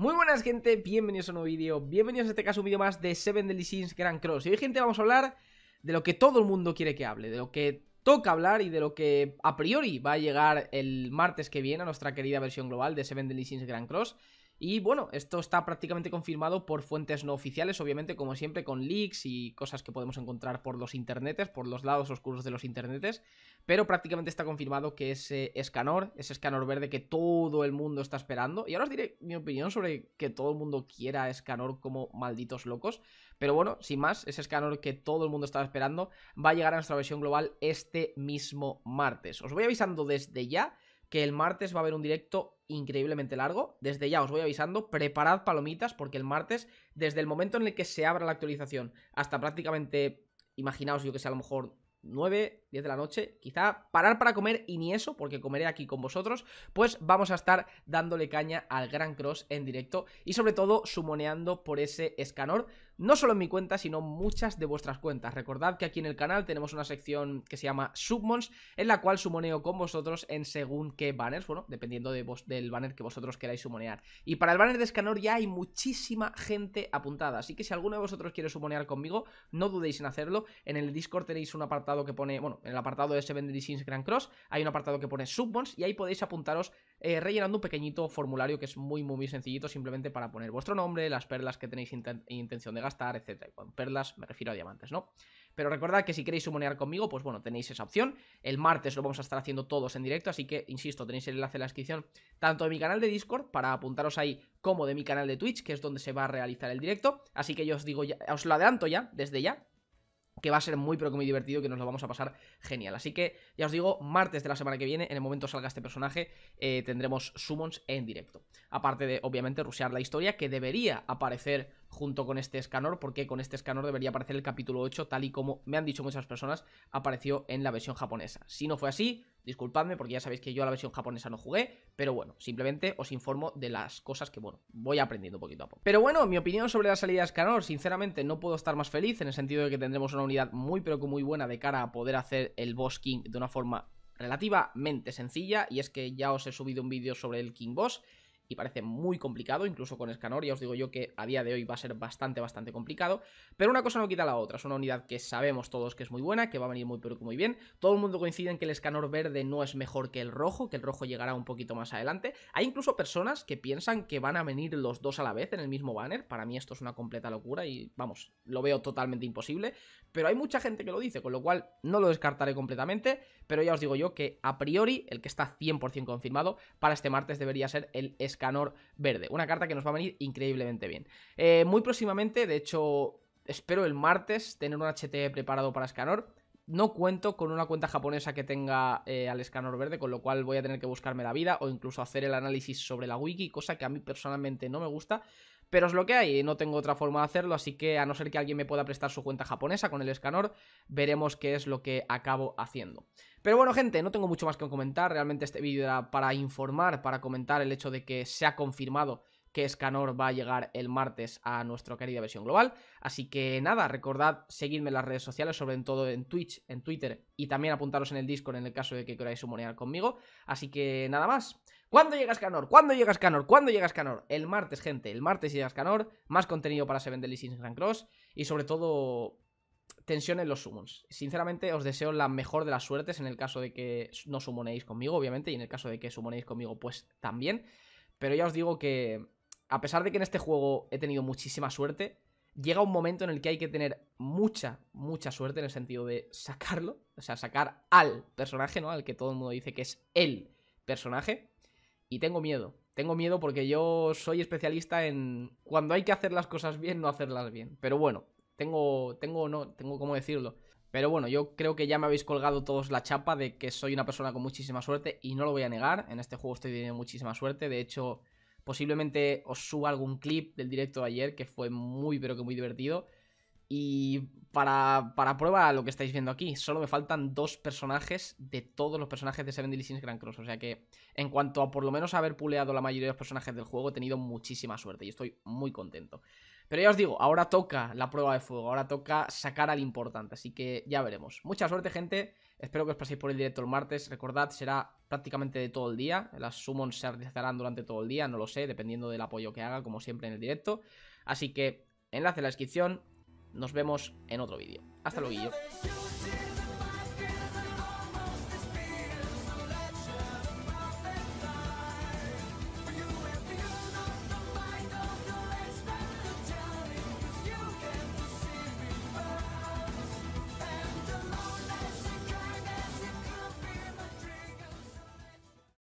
Muy buenas gente, bienvenidos a un nuevo vídeo, bienvenidos a este caso un vídeo más de Seven Deadly Sins Grand Cross Y hoy gente vamos a hablar de lo que todo el mundo quiere que hable, de lo que toca hablar y de lo que a priori va a llegar el martes que viene a nuestra querida versión global de Seven Deadly Sins Grand Cross y bueno, esto está prácticamente confirmado por fuentes no oficiales, obviamente, como siempre, con leaks y cosas que podemos encontrar por los internetes, por los lados oscuros de los internetes, pero prácticamente está confirmado que ese escanor, ese escanor verde que todo el mundo está esperando, y ahora os diré mi opinión sobre que todo el mundo quiera escanor como malditos locos, pero bueno, sin más, ese escanor que todo el mundo estaba esperando va a llegar a nuestra versión global este mismo martes. Os voy avisando desde ya que el martes va a haber un directo increíblemente largo. Desde ya os voy avisando, preparad palomitas porque el martes, desde el momento en el que se abra la actualización hasta prácticamente, imaginaos yo que sea a lo mejor 9, 10 de la noche, quizá parar para comer y ni eso, porque comeré aquí con vosotros, pues vamos a estar dándole caña al Gran Cross en directo y sobre todo sumoneando por ese escanor, no solo en mi cuenta, sino muchas de vuestras cuentas. Recordad que aquí en el canal tenemos una sección que se llama Submons, en la cual sumoneo con vosotros en según qué banners, bueno, dependiendo de del banner que vosotros queráis sumonear. Y para el banner de escanor ya hay muchísima gente apuntada, así que si alguno de vosotros quiere sumonear conmigo, no dudéis en hacerlo, en el Discord tenéis una parte que pone, bueno, en el apartado de Seven Deadly Grand Cross, hay un apartado que pone submons y ahí podéis apuntaros eh, rellenando un pequeñito formulario que es muy, muy, muy sencillito, simplemente para poner vuestro nombre, las perlas que tenéis intención de gastar, etcétera Y con perlas me refiero a diamantes, ¿no? Pero recordad que si queréis sumonear conmigo, pues bueno, tenéis esa opción. El martes lo vamos a estar haciendo todos en directo, así que, insisto, tenéis el enlace en la descripción tanto de mi canal de Discord para apuntaros ahí como de mi canal de Twitch, que es donde se va a realizar el directo. Así que yo os digo, ya, os lo adelanto ya, desde ya, que va a ser muy pero que muy divertido, que nos lo vamos a pasar genial. Así que ya os digo, martes de la semana que viene, en el momento salga este personaje, eh, tendremos summons en directo. Aparte de, obviamente, rusear la historia, que debería aparecer junto con este escanor, porque con este escanor debería aparecer el capítulo 8, tal y como me han dicho muchas personas, apareció en la versión japonesa. Si no fue así, disculpadme, porque ya sabéis que yo a la versión japonesa no jugué, pero bueno, simplemente os informo de las cosas que, bueno, voy aprendiendo poquito a poco. Pero bueno, mi opinión sobre la salida de escanor, sinceramente no puedo estar más feliz, en el sentido de que tendremos una unidad muy pero que muy buena de cara a poder hacer el boss king de una forma relativamente sencilla, y es que ya os he subido un vídeo sobre el king boss, y parece muy complicado, incluso con Escanor, ya os digo yo que a día de hoy va a ser bastante, bastante complicado, pero una cosa no quita la otra, es una unidad que sabemos todos que es muy buena, que va a venir muy, pero muy bien, todo el mundo coincide en que el Escanor verde no es mejor que el rojo, que el rojo llegará un poquito más adelante, hay incluso personas que piensan que van a venir los dos a la vez en el mismo banner, para mí esto es una completa locura y vamos, lo veo totalmente imposible, pero hay mucha gente que lo dice, con lo cual no lo descartaré completamente, pero ya os digo yo que a priori el que está 100% confirmado para este martes debería ser el Escanor Verde, una carta que nos va a venir increíblemente bien. Eh, muy próximamente, de hecho, espero el martes tener un HT e preparado para Escanor, no cuento con una cuenta japonesa que tenga eh, al escanor verde, con lo cual voy a tener que buscarme la vida o incluso hacer el análisis sobre la wiki, cosa que a mí personalmente no me gusta. Pero es lo que hay, no tengo otra forma de hacerlo, así que a no ser que alguien me pueda prestar su cuenta japonesa con el Scanor veremos qué es lo que acabo haciendo. Pero bueno, gente, no tengo mucho más que comentar, realmente este vídeo era para informar, para comentar el hecho de que se ha confirmado que Scanor va a llegar el martes a nuestra querida versión global. Así que nada, recordad seguirme en las redes sociales, sobre todo en Twitch, en Twitter y también apuntaros en el Discord en el caso de que queráis sumonear conmigo. Así que nada más. ¿Cuándo llegas Canor? ¿Cuándo llegas Canor? ¿Cuándo llegas Canor? El martes, gente. El martes llegas Canor. Más contenido para Seven Deadly Sins Grand Cross. Y sobre todo, tensión en los summons. Sinceramente, os deseo la mejor de las suertes en el caso de que no sumonéis conmigo, obviamente. Y en el caso de que sumonéis conmigo, pues también. Pero ya os digo que, a pesar de que en este juego he tenido muchísima suerte, llega un momento en el que hay que tener mucha, mucha suerte en el sentido de sacarlo. O sea, sacar al personaje, ¿no? Al que todo el mundo dice que es el personaje y tengo miedo. Tengo miedo porque yo soy especialista en cuando hay que hacer las cosas bien, no hacerlas bien. Pero bueno, tengo, tengo, no, tengo cómo decirlo. Pero bueno, yo creo que ya me habéis colgado todos la chapa de que soy una persona con muchísima suerte y no lo voy a negar. En este juego estoy teniendo muchísima suerte. De hecho, posiblemente os suba algún clip del directo de ayer que fue muy, pero que muy divertido. Y para, para, prueba lo que estáis viendo aquí, solo me faltan dos personajes de todos los personajes de Seven Deadly Grand Cross. O sea que, en cuanto a por lo menos haber puleado la mayoría de los personajes del juego, he tenido muchísima suerte y estoy muy contento. Pero ya os digo, ahora toca la prueba de fuego, ahora toca sacar al importante, así que ya veremos. Mucha suerte, gente. Espero que os paséis por el directo el martes. Recordad, será prácticamente de todo el día. Las summons se realizarán durante todo el día, no lo sé, dependiendo del apoyo que haga, como siempre en el directo. Así que, enlace en la descripción. Nos vemos en otro vídeo. Hasta luego.